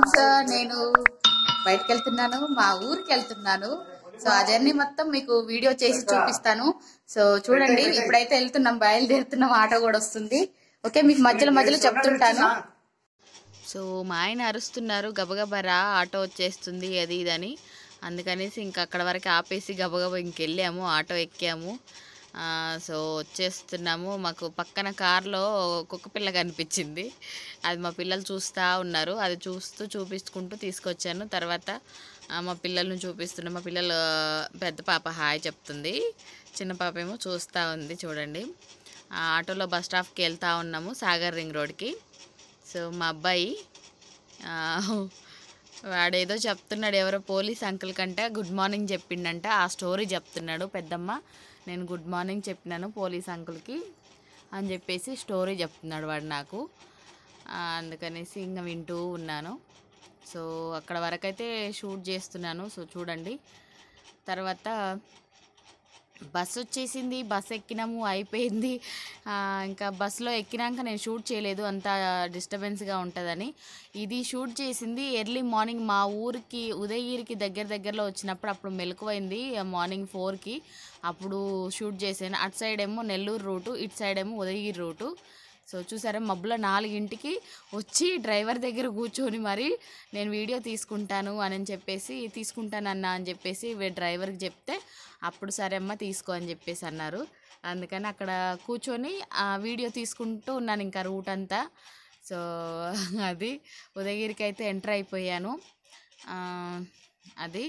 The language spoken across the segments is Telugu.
ఫ్రెండ్స్ నేను బయటకు వెళ్తున్నాను మా ఊరికి వెళ్తున్నాను సో ఆ జర్నీ మొత్తం మీకు వీడియో చేసి చూపిస్తాను సో చూడండి ఇప్పుడైతే వెళ్తున్నాం బయలుదేరుతున్నాం ఆటో కూడా వస్తుంది ఓకే మీకు మధ్యలో మధ్యలో చెప్తుంటాను సో మా ఆయన అరుస్తున్నారు గబగబరా ఆటో వచ్చేస్తుంది అది ఇదని అందుకనేసి ఇంకా అక్కడ వరకు ఆపేసి గబగబ ఇంకెళ్ళాము ఆటో ఎక్కాము సో వచ్చేస్తున్నాము మాకు పక్కన కార్లో కుక్క పిల్ల కనిపించింది అది మా పిల్లలు చూస్తూ ఉన్నారు అది చూస్తూ చూపించుకుంటూ తీసుకొచ్చాను తర్వాత మా పిల్లలను చూపిస్తున్నాం మా పిల్లలు పెద్ద పాప హాయ్ చెప్తుంది చిన్న పాప ఏమో చూస్తూ ఉంది చూడండి ఆటోలో బస్ స్టాప్కి వెళ్తూ ఉన్నాము సాగర్ రింగ్ రోడ్కి సో మా అబ్బాయి వాడేదో చెప్తున్నాడు ఎవరో పోలీస్ అంకుల్ కంటే గుడ్ మార్నింగ్ చెప్పిండంట ఆ స్టోరీ చెప్తున్నాడు పెద్దమ్మ నేను గుడ్ మార్నింగ్ చెప్పినాను పోలీస్ అంకుల్కి అని చెప్పేసి స్టోరీ చెప్తున్నాడు వాడు నాకు అందుకనేసి ఇంకా వింటూ ఉన్నాను సో అక్కడ వరకైతే షూట్ చేస్తున్నాను సో చూడండి తర్వాత బస్ వచ్చేసింది బస్ ఎక్కినాము అయిపోయింది ఇంకా బస్సులో ఎక్కినాక నేను షూట్ చేయలేదు అంత డిస్టర్బెన్స్గా ఉంటుందని ఇది షూట్ చేసింది ఎర్లీ మార్నింగ్ మా ఊరికి ఉదయగిరికి దగ్గర దగ్గరలో వచ్చినప్పుడు అప్పుడు మెలకువైంది మార్నింగ్ ఫోర్కి అప్పుడు షూట్ చేశాను అటు సైడ్ ఏమో నెల్లూరు రూటు ఇటు సైడ్ ఏమో ఉదయగిరి రూటు సో చూసారా మబ్బుల నాలుగింటికి వచ్చి డ్రైవర్ దగ్గర కూర్చొని మరి నేను వీడియో తీసుకుంటాను అని చెప్పేసి తీసుకుంటానన్నా అని చెప్పేసి డ్రైవర్కి చెప్తే అప్పుడు సరే అమ్మ తీసుకో అని చెప్పేసి అన్నారు అందుకని అక్కడ కూర్చొని ఆ వీడియో తీసుకుంటూ ఉన్నాను ఇంకా రూట్ అంతా సో అది ఉదయగిరికి అయితే ఎంటర్ అయిపోయాను అది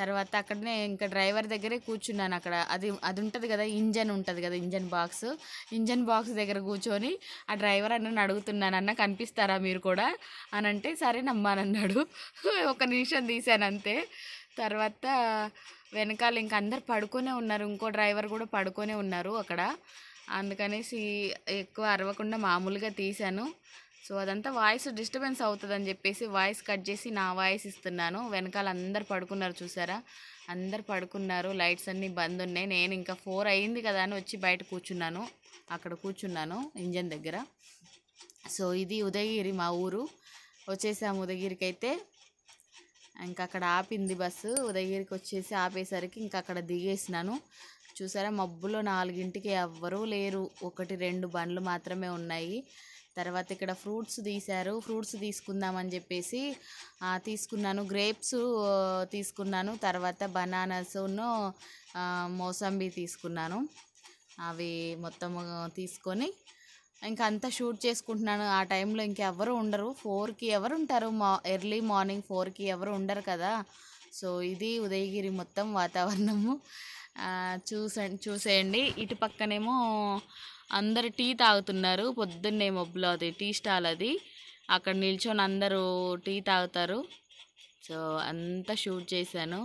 తర్వాత అక్కడనే ఇంకా డ్రైవర్ దగ్గరే కూర్చున్నాను అక్కడ అది అది ఉంటుంది కదా ఇంజన్ ఉంటుంది కదా ఇంజన్ బాక్స్ ఇంజన్ బాక్స్ దగ్గర కూర్చొని ఆ డ్రైవర్ అన్న అడుగుతున్నాను అన్న కనిపిస్తారా మీరు కూడా అని అంటే సరే నమ్మానన్నాడు ఒక నిమిషం తీశాను అంతే తర్వాత వెనకాల ఇంక అందరు పడుకొనే ఉన్నారు ఇంకో డ్రైవర్ కూడా పడుకొనే ఉన్నారు అక్కడ అందుకనేసి ఎక్కువ అరవకుండా మామూలుగా తీశాను సో అదంతా వాయిస్ డిస్టర్బెన్స్ అవుతుందని చెప్పేసి వాయిస్ కట్ చేసి నా వాయిస్ ఇస్తున్నాను వెనకాల అందరు పడుకున్నారు చూసారా అందరు పడుకున్నారు లైట్స్ అన్నీ బంద్ ఉన్నాయి నేను ఇంకా ఫోర్ అయింది కదా అని వచ్చి బయట కూర్చున్నాను అక్కడ కూర్చున్నాను ఇంజన్ దగ్గర సో ఇది ఉదయగిరి మా ఊరు వచ్చేసాము ఉదయగిరికి అయితే ఇంకా అక్కడ ఆపింది బస్సు ఉదయగిరికి వచ్చేసి ఆపేసరికి ఇంకా అక్కడ దిగేసినాను చూసారా మబ్బులో నాలుగింటికి ఎవ్వరూ లేరు ఒకటి రెండు బండ్లు మాత్రమే ఉన్నాయి తర్వాత ఇక్కడ ఫ్రూట్స్ తీశారు ఫ్రూట్స్ తీసుకుందామని చెప్పేసి తీసుకున్నాను గ్రేప్స్ తీసుకున్నాను తర్వాత బనానాస్ను మోసంబి తీసుకున్నాను అవి మొత్తము తీసుకొని ఇంకా అంతా షూట్ చేసుకుంటున్నాను ఆ టైంలో ఇంకెవరు ఉండరు ఫోర్కి ఎవరు ఉంటారు మా ఎర్లీ మార్నింగ్ ఫోర్కి ఎవరు ఉండరు కదా సో ఇది ఉదయగిరి మొత్తం వాతావరణము చూస చూసేయండి ఇటు పక్కనేమో అందరు టీ తాగుతున్నారు పొద్దున్నే మబ్బులో అది టీ స్టాల్ అది అక్కడ నిల్చొని అందరూ టీ తాగుతారు సో అంతా షూట్ చేశాను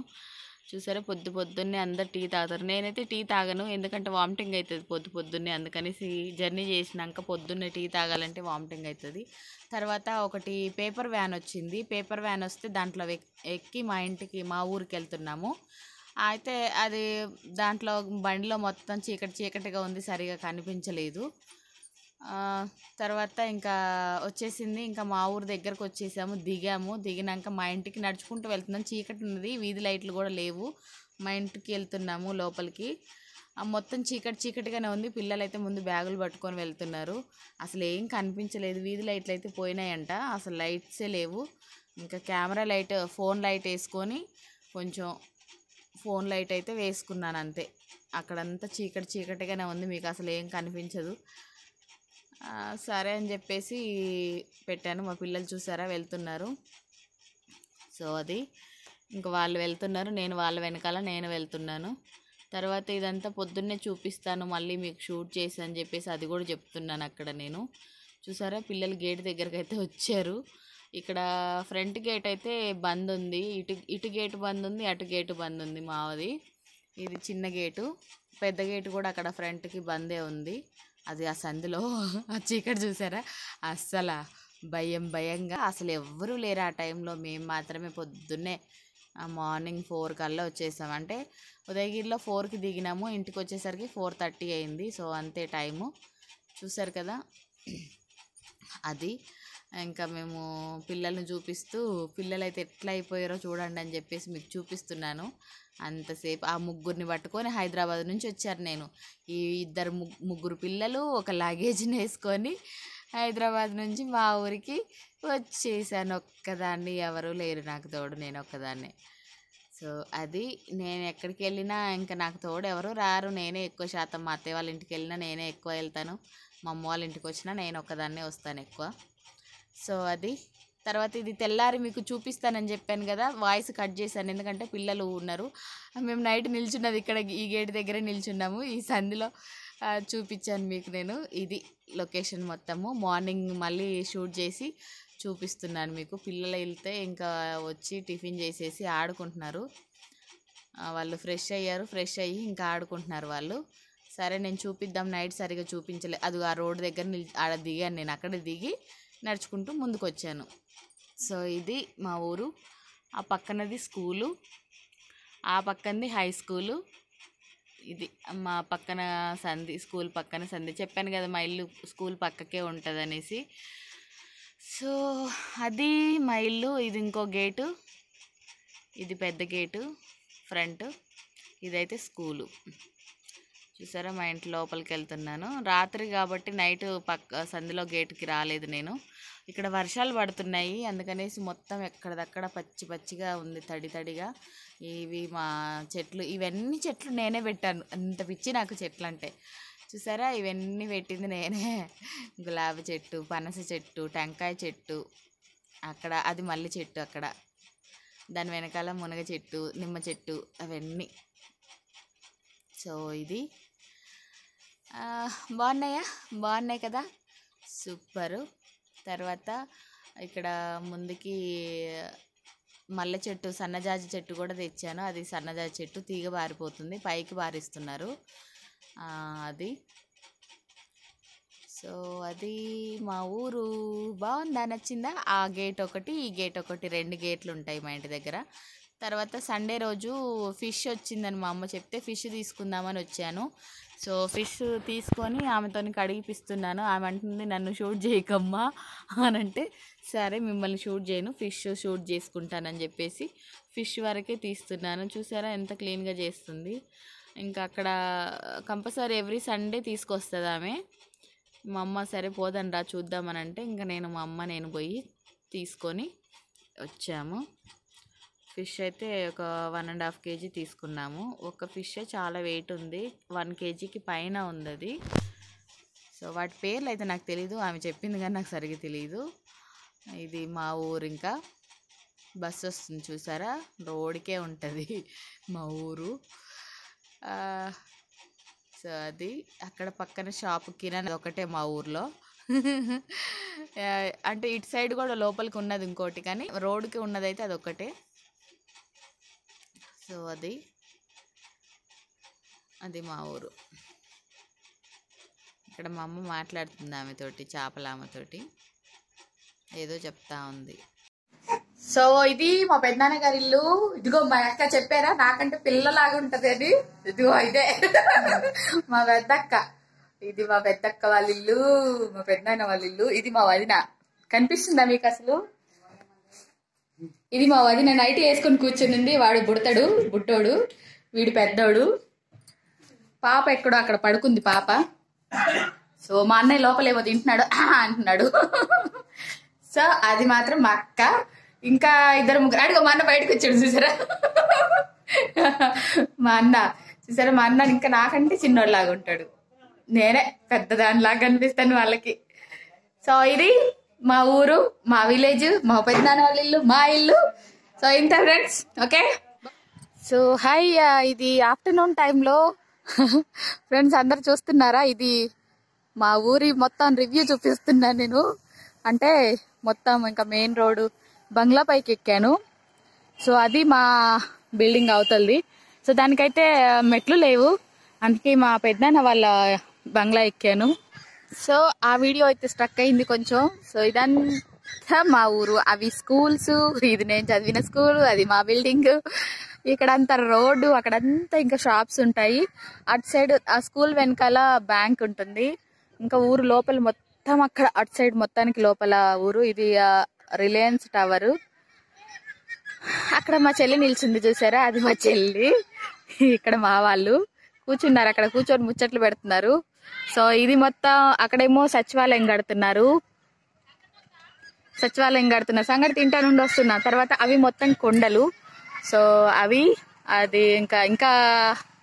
చూసారా పొద్దు పొద్దున్నే అందరు టీ తాగుతారు నేనైతే టీ తాగను ఎందుకంటే వామిటింగ్ అవుతుంది పొద్దు పొద్దున్నే అందుకనేసి జర్నీ చేసినాక పొద్దున్నే టీ తాగాలంటే వామిటింగ్ అవుతుంది తర్వాత ఒకటి పేపర్ వ్యాన్ వచ్చింది పేపర్ వ్యాన్ వస్తే దాంట్లో ఎక్కి మా ఇంటికి మా ఊరికి వెళ్తున్నాము అయితే అది దాంట్లో బండిలో మొత్తం చీకటి చీకటిగా ఉంది సరిగా కనిపించలేదు తర్వాత ఇంకా వచ్చేసింది ఇంకా మా ఊరు దగ్గరకు వచ్చేసాము దిగాము దిగినాక మా ఇంటికి నడుచుకుంటూ వెళ్తున్నాం చీకటి ఉన్నది వీధి లైట్లు కూడా లేవు మా ఇంటికి వెళ్తున్నాము లోపలికి మొత్తం చీకటి చీకటిగానే ఉంది పిల్లలైతే ముందు బ్యాగులు పట్టుకొని వెళ్తున్నారు అసలు ఏం కనిపించలేదు వీధి లైట్లు అయితే పోయినాయంట అసలు లైట్సే లేవు ఇంకా కెమెరా లైట్ ఫోన్ లైట్ వేసుకొని కొంచెం ఫోన్ లైట్ అయితే వేసుకున్నాను అంతే అక్కడంతా చీకటి చీకటిగానే ఉంది మీకు అసలు ఏం కనిపించదు సరే అని చెప్పేసి పెట్టాను మా పిల్లలు చూసారా వెళ్తున్నారు సో అది ఇంక వాళ్ళు వెళ్తున్నారు నేను వాళ్ళ వెనకాల నేను వెళ్తున్నాను తర్వాత ఇదంతా పొద్దున్నే చూపిస్తాను మళ్ళీ మీకు షూట్ చేసి అని చెప్పేసి అది కూడా చెప్తున్నాను అక్కడ నేను చూసారా పిల్లలు గేట్ దగ్గరకైతే వచ్చారు ఇక్కడ ఫ్రంట్ గేట్ అయితే బంద్ ఉంది ఇటు ఇటు గేటు బంద్ ఉంది అటు గేటు బంద్ ఉంది మావది ఇది చిన్న గేటు పెద్ద గేటు కూడా అక్కడ ఫ్రంట్కి బందే ఉంది అది ఆ సందులో ఆ చీకటి చూసారా అస్సల భయం భయంగా అసలు ఎవ్వరూ లేరు ఆ టైంలో మేము మాత్రమే పొద్దున్నే మార్నింగ్ ఫోర్ కల్లా వచ్చేసాం అంటే ఉదయగిరిలో ఫోర్కి దిగినాము ఇంటికి వచ్చేసరికి ఫోర్ థర్టీ అయింది సో అంతే టైము చూసారు కదా అది ఇంకా మేము పిల్లల్ని చూపిస్తూ పిల్లలైతే ఎట్లా అయిపోయారో చూడండి అని చెప్పేసి మీకు చూపిస్తున్నాను అంతసేపు ఆ ముగ్గురిని పట్టుకొని హైదరాబాద్ నుంచి వచ్చారు నేను ఈ ఇద్దరు ముగ్గురు పిల్లలు ఒక లగేజ్ని వేసుకొని హైదరాబాద్ నుంచి మా ఊరికి వచ్చేసాను ఒక్కదాన్ని ఎవరు లేరు నాకు తోడు నేను ఒక్కదాన్నే సో అది నేను ఎక్కడికి వెళ్ళినా ఇంకా నాకు తోడు ఎవరు రారు నేనే ఎక్కువ శాతం మా అత్తయ్య వాళ్ళ ఇంటికి వెళ్ళినా నేనే ఎక్కువ వెళ్తాను మా అమ్మ వాళ్ళ ఇంటికి వచ్చినా నేను ఒక్కదాన్నే వస్తాను ఎక్కువ సో అది తర్వాత ఇది తెల్లారి మీకు చూపిస్తానని చెప్పాను కదా వాయిస్ కట్ చేశాను ఎందుకంటే పిల్లలు ఉన్నారు మేము నైట్ నిల్చున్నది ఇక్కడ ఈ గేట్ దగ్గరే నిల్చున్నాము ఈ సంధిలో చూపించాను మీకు నేను ఇది లొకేషన్ మొత్తము మార్నింగ్ మళ్ళీ షూట్ చేసి చూపిస్తున్నాను మీకు పిల్లలు వెళ్తే ఇంకా వచ్చి టిఫిన్ చేసేసి ఆడుకుంటున్నారు వాళ్ళు ఫ్రెష్ అయ్యారు ఫ్రెష్ అయ్యి ఇంకా ఆడుకుంటున్నారు వాళ్ళు సరే నేను చూపిద్దాం నైట్ సరిగా చూపించలే అది ఆ రోడ్డు దగ్గర నిల్ ఆడ దిగాను నేను అక్కడ దిగి నడుచుకుంటూ ముందుకు వచ్చాను సో ఇది మా ఊరు ఆ పక్కనది స్కూలు ఆ పక్కనది హై స్కూలు ఇది మా పక్కన సంధి స్కూల్ పక్కన సంధి చెప్పాను కదా మా ఇల్లు స్కూల్ పక్కకే ఉంటుంది అనేసి సో అది మా ఇల్లు ఇది ఇంకో గేటు ఇది పెద్ద గేటు ఫ్రంట్ ఇదైతే స్కూలు చూసారా మా ఇంటి లోపలికి వెళ్తున్నాను రాత్రి కాబట్టి నైట్ పక్క సందిలో గేట్కి రాలేదు నేను ఇక్కడ వర్షాలు పడుతున్నాయి అందుకనేసి మొత్తం ఎక్కడదక్కడ పచ్చి పచ్చిగా ఉంది తడి తడిగా ఇవి మా చెట్లు ఇవన్నీ చెట్లు నేనే పెట్టాను అంత పిచ్చి నాకు చెట్లు అంటే చూసారా ఇవన్నీ పెట్టింది నేనే గులాబీ చెట్టు పనస చెట్టు టెంకాయ చెట్టు అక్కడ అది మల్లి చెట్టు అక్కడ దాని వెనకాల మునగ చెట్టు నిమ్మ చెట్టు అవన్నీ సో ఇది బాగున్నాయా బాగున్నాయి కదా సూపరు తర్వాత ఇక్కడ ముందుకి మల్లె చెట్టు సన్నజాజి చెట్టు కూడా తెచ్చాను అది సన్నజాజి చెట్టు తీగ బారిపోతుంది పైకి బారిస్తున్నారు అది సో అది మా ఊరు బాగుందా నచ్చిందా ఆ గేట్ ఒకటి ఈ గేట్ ఒకటి రెండు గేట్లు ఉంటాయి మా ఇంటి దగ్గర తర్వాత సండే రోజు ఫిష్ వచ్చిందని మా అమ్మ చెప్తే ఫిష్ తీసుకుందామని వచ్చాను సో ఫిష్ తీసుకొని ఆమెతో కడిగిపిస్తున్నాను ఆమె అంటుంది నన్ను షూట్ చేయకమ్మా అని అంటే సరే మిమ్మల్ని షూట్ చేయను ఫిష్ షూట్ చేసుకుంటానని చెప్పేసి ఫిష్ వరకే తీస్తున్నాను చూసారా ఎంత క్లీన్గా చేస్తుంది ఇంకా అక్కడ కంపల్సరీ ఎవ్రీ సండే తీసుకొస్తుంది ఆమె మా అమ్మ సరే పోదండి రా చూద్దామని అంటే ఇంకా నేను మా అమ్మ నేను పోయి తీసుకొని వచ్చాము ఫిష్ అయితే ఒక వన్ అండ్ హాఫ్ కేజీ తీసుకున్నాము ఒక ఫిష్ చాలా వెయిట్ ఉంది వన్ కేజీకి పైన ఉంది అది సో వాటి పేర్లు అయితే నాకు తెలీదు ఆమె చెప్పింది కానీ నాకు సరిగ్గా తెలియదు ఇది మా ఊరు ఇంకా బస్సు వస్తుంది చూసారా రోడ్కే ఉంటుంది మా ఊరు సో అది అక్కడ పక్కన షాప్ కిరాణా ఒకటే మా ఊర్లో అంటే ఇటు సైడ్ కూడా లోపలికి ఉన్నది ఇంకోటి కానీ రోడ్డుకి ఉన్నదైతే అదొక్కటే సో అది అది మా ఊరు ఇక్కడ మా అమ్మ మాట్లాడుతుంది ఆమెతోటి చేపల ఆమెతోటి ఏదో చెప్తా ఉంది సో ఇది మా పెద్దనాన్న గారి ఇల్లు ఇదిగో మా అక్క చెప్పారా నాకంటే పిల్లలాగా ఉంటది అది ఇదిగో ఇదే మా పెద్దక్క ఇది మా పెద్దక్క వాళ్ళ ఇల్లు మా పెద్దనాన్న వాళ్ళ ఇల్లు ఇది మా వదిన కనిపిస్తుందా మీకు అసలు ఇది మా వదిన నైట్ వేసుకొని కూర్చునింది వాడు బుడతాడు బుట్టోడు వీడు పెద్దోడు పాప ఎక్కడో అక్కడ పడుకుంది పాప సో మా అన్నయ్య లోపలేమో తింటున్నాడు అంటున్నాడు సో అది మాత్రం మా అక్క ఇంకా ఇద్దరు ముగ్గురు అడిగో మా అన్న బయటకు వచ్చాడు చూసారా మా అన్న చూసారా మా అన్న ఇంకా నాకంటే లాగా ఉంటాడు నేనే పెద్ద దానిలాగా అనిపిస్తాను వాళ్ళకి సో ఇది మా ఊరు మా విలేజ్ మా పెద్దనాన్న వాళ్ళ ఇల్లు మా ఇల్లు సో ఇంత ఫ్రెండ్స్ ఓకే సో హాయ్ ఇది ఆఫ్టర్నూన్ టైంలో ఫ్రెండ్స్ అందరు చూస్తున్నారా ఇది మా ఊరి మొత్తం రివ్యూ చూపిస్తున్నాను నేను అంటే మొత్తం ఇంకా మెయిన్ రోడ్ బంగ్లా పైకి ఎక్కాను సో అది మా బిల్డింగ్ అవుతుంది సో దానికైతే మెట్లు లేవు అందుకే మా పెద్దన్న వాళ్ళ బంగ్లా ఎక్కాను సో ఆ వీడియో అయితే స్ట్రక్ అయింది కొంచెం సో ఇదంతా మా ఊరు అవి స్కూల్స్ ఇది నేను చదివిన స్కూల్ అది మా బిల్డింగ్ ఇక్కడంతా రోడ్డు అక్కడంతా ఇంకా షాప్స్ ఉంటాయి అటు సైడ్ ఆ స్కూల్ వెనకాల బ్యాంక్ ఉంటుంది ఇంకా ఊరు లోపల మొత్తం అక్కడ అటు సైడ్ మొత్తానికి లోపల ఊరు ఇది రిలయన్స్ టవర్ అక్కడ మా చెల్లి నిలిచింది చూసారా అది మా చెల్లి ఇక్కడ మా వాళ్ళు కూర్చున్నారు అక్కడ కూర్చొని ముచ్చట్లు పెడుతున్నారు సో ఇది మొత్తం అక్కడేమో సచివాలయం కడుతున్నారు సచివాలయం కడుతున్నారు సంగతి తింటా నుండి వస్తున్నా తర్వాత అవి మొత్తం కొండలు సో అవి అది ఇంకా ఇంకా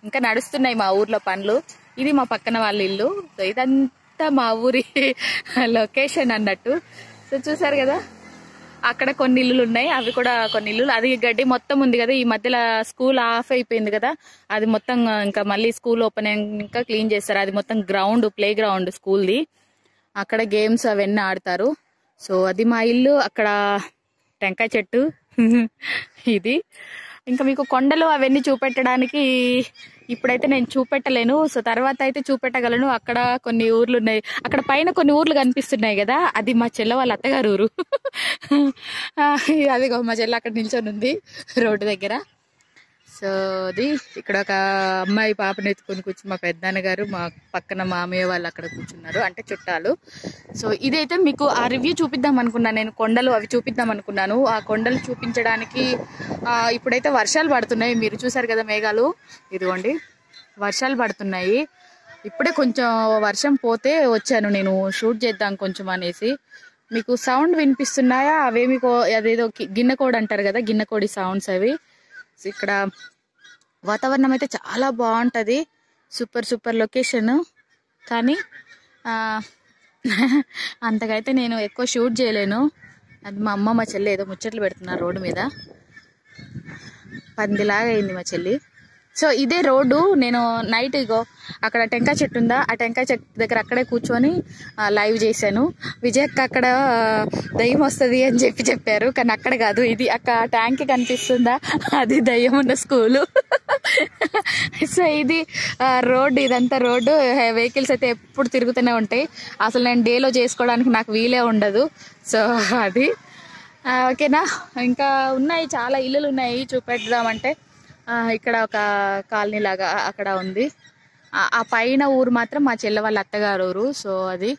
ఇంకా నడుస్తున్నాయి మా ఊర్లో పనులు ఇది మా పక్కన వాళ్ళ ఇల్లు సో ఇదంతా మా ఊరి లొకేషన్ అన్నట్టు సో చూసారు కదా అక్కడ కొన్ని ఇల్లులు ఉన్నాయి అవి కూడా కొన్ని ఇల్లులు అది గడ్డి మొత్తం ఉంది కదా ఈ మధ్యలో స్కూల్ ఆఫ్ అయిపోయింది కదా అది మొత్తం ఇంకా మళ్ళీ స్కూల్ ఓపెన్ ఇంకా క్లీన్ చేస్తారు అది మొత్తం గ్రౌండ్ ప్లే గ్రౌండ్ స్కూల్ది అక్కడ గేమ్స్ అవన్నీ ఆడతారు సో అది మా ఇల్లు అక్కడ టెంకాయ చెట్టు ఇది ఇంకా మీకు కొండలు అవన్నీ చూపెట్టడానికి ఇప్పుడైతే నేను చూపెట్టలేను సో తర్వాత అయితే చూపెట్టగలను అక్కడ కొన్ని ఊర్లు ఉన్నాయి అక్కడ పైన కొన్ని ఊర్లు కనిపిస్తున్నాయి కదా అది మా చెల్ల వాళ్ళ అత్తగారు ఊరు అదిగో మా చెల్ల అక్కడ నిల్చొని ఉంది రోడ్డు దగ్గర సో అది ఇక్కడ ఒక అమ్మాయి పాపను ఎత్తుకొని కూర్చుని మా పెద్దన్నగారు మా పక్కన మామయ్య వాళ్ళు అక్కడ కూర్చున్నారు అంటే చుట్టాలు సో ఇదైతే మీకు ఆ రివ్యూ చూపిద్దాం అనుకున్నాను నేను కొండలు అవి చూపిద్దాం అనుకున్నాను ఆ కొండలు చూపించడానికి ఇప్పుడైతే వర్షాలు పడుతున్నాయి మీరు చూసారు కదా మేఘాలు ఇదిగోండి వర్షాలు పడుతున్నాయి ఇప్పుడే కొంచెం వర్షం పోతే వచ్చాను నేను షూట్ చేద్దాం కొంచెం అనేసి మీకు సౌండ్ వినిపిస్తున్నాయా అవేమి అదేదో గిన్నెకోడి అంటారు కదా గిన్నెకోడి సౌండ్స్ అవి సో ఇక్కడ వాతావరణం అయితే చాలా బాగుంటుంది సూపర్ సూపర్ లొకేషన్ కానీ అంతకైతే నేను ఎక్కువ షూట్ చేయలేను అది మా అమ్మ మా చెల్లి ఏదో ముచ్చట్లు పెడుతున్నారు రోడ్డు మీద పందిలాగా అయింది మా చెల్లి సో ఇదే రోడ్డు నేను నైట్ ఇగో అక్కడ టెంకాయ చెట్టు ఉందా ఆ టెంకాయ చెట్టు దగ్గర అక్కడే కూర్చొని లైవ్ చేశాను విజయక్క అక్కడ దయ్యం వస్తుంది అని చెప్పి చెప్పారు కానీ అక్కడ కాదు ఇది అక్కడ ట్యాంక్ కనిపిస్తుందా అది దయ్యం ఉన్న స్కూలు సో ఇది రోడ్డు ఇదంతా రోడ్డు వెహికల్స్ అయితే ఎప్పుడు తిరుగుతూనే ఉంటాయి అసలు నేను డేలో చేసుకోవడానికి నాకు వీలే ఉండదు సో అది ఓకేనా ఇంకా ఉన్నాయి చాలా ఇల్లులు ఉన్నాయి చూపెడదామంటే ఇక్కడ ఒక కాలనీ లాగా అక్కడ ఉంది ఆ పైన ఊరు మాత్రం మా చెల్లె వాళ్ళ అత్తగారు ఊరు సో అది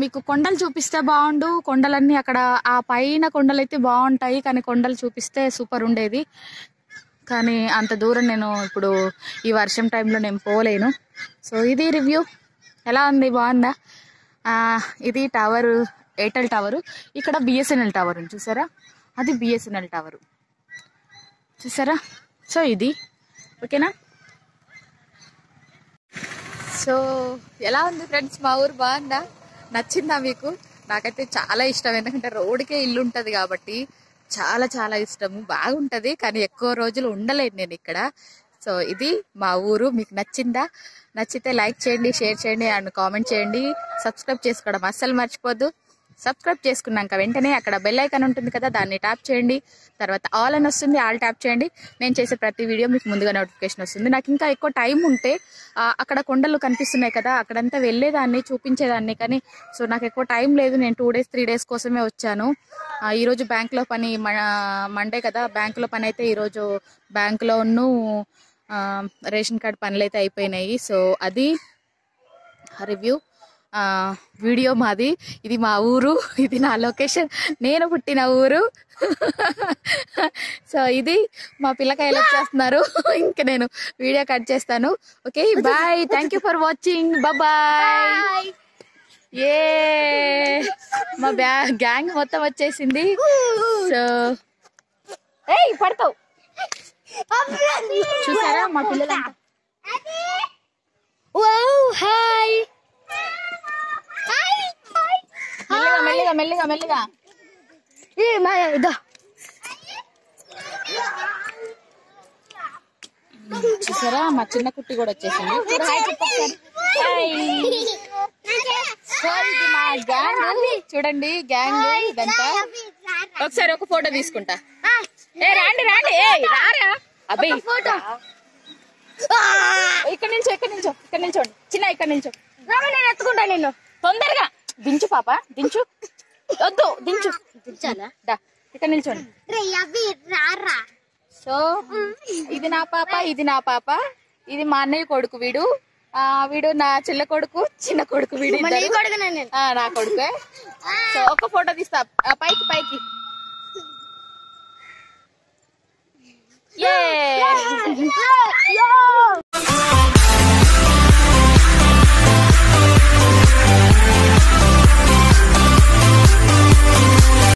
మీకు కొండలు చూపిస్తే బాగుండు కొండలన్నీ అక్కడ ఆ పైన కొండలు అయితే బాగుంటాయి కానీ కొండలు చూపిస్తే సూపర్ ఉండేది కానీ అంత దూరం నేను ఇప్పుడు ఈ వర్షం టైంలో నేను పోలేను సో ఇది రివ్యూ ఎలా ఉంది బాగుందా ఇది టవరు ఎయిర్టెల్ టవరు ఇక్కడ బిఎస్ఎన్ఎల్ టవర్ చూసారా అది బిఎస్ఎన్ఎల్ టవరు చూసారా సో ఇది ఓకేనా సో ఎలా ఉంది ఫ్రెండ్స్ మా ఊరు బాగుందా నచ్చిందా మీకు నాకైతే చాలా ఇష్టం ఎందుకంటే రోడ్కే ఇల్లు ఉంటుంది కాబట్టి చాలా చాలా ఇష్టము బాగుంటుంది కానీ ఎక్కువ రోజులు ఉండలేదు నేను ఇక్కడ సో ఇది మా ఊరు మీకు నచ్చిందా నచ్చితే లైక్ చేయండి షేర్ చేయండి అండ్ కామెంట్ చేయండి సబ్స్క్రైబ్ చేసుకోవడం అస్సలు మర్చిపోద్దు సబ్స్క్రైబ్ చేసుకున్నాక వెంటనే అక్కడ బెల్ ఐకాన్ ఉంటుంది కదా దాన్ని ట్యాప్ చేయండి తర్వాత ఆల్ అని వస్తుంది ఆల్ ట్యాప్ చేయండి నేను చేసే ప్రతి వీడియో మీకు ముందుగా నోటిఫికేషన్ వస్తుంది నాకు ఇంకా ఎక్కువ టైం ఉంటే అక్కడ కొండలు కనిపిస్తున్నాయి కదా అక్కడంతా వెళ్ళేదాన్ని చూపించేదాన్ని కానీ సో నాకు ఎక్కువ టైం లేదు నేను టూ డేస్ త్రీ డేస్ కోసమే వచ్చాను ఈరోజు బ్యాంక్లో పని మండే కదా బ్యాంకులో పని అయితే ఈరోజు బ్యాంకులో ఉన్న రేషన్ కార్డ్ పనులు అయితే అయిపోయినాయి సో అది రివ్యూ వీడియో మాది ఇది మా ఊరు ఇది నా లొకేషన్ నేను పుట్టిన ఊరు సో ఇది మా పిల్లకాయలు వచ్చేస్తున్నారు ఇంక నేను వీడియో కట్ చేస్తాను okay bye thank you for watching bye ఏ మా బ్యా గ్యాంగ్ మొత్తం వచ్చేసింది సో ఏ పడతావు చూసారా మా పిల్లలు హాయ్ మెల్లిగా మెల్లిగా మెల్లిగా మెల్లిగా ఈ మా చూసారా మా చిన్న కుట్టి కూడా వచ్చేసింది గ్యాంగ్ చూడండి గ్యాంగ్ ఇదంతా ఒకసారి ఒక ఫోటో తీసుకుంటా ఏ రాండి రాండి ఏ రారా అబ్బాయి ఇక్కడ నుంచో ఇక్కడ నుంచో ఇక్కడ నుంచోండి చిన్న ఇక్కడ నుంచో నేను ఎత్తుకుంటా నిన్ను తొందరగా దించు పాప దించు వద్దు దించు దించాలా ఇక్కడ నిల్చోండి సో ఇది నా పాప ఇది నా పాప ఇది మా అన్నయ్య కొడుకు వీడు ఆ వీడు నా చిన్న కొడుకు చిన్న కొడుకు వీడు నా కొడుకే సో ఒక ఫోటో తీస్తా పైకి పైకి ఏ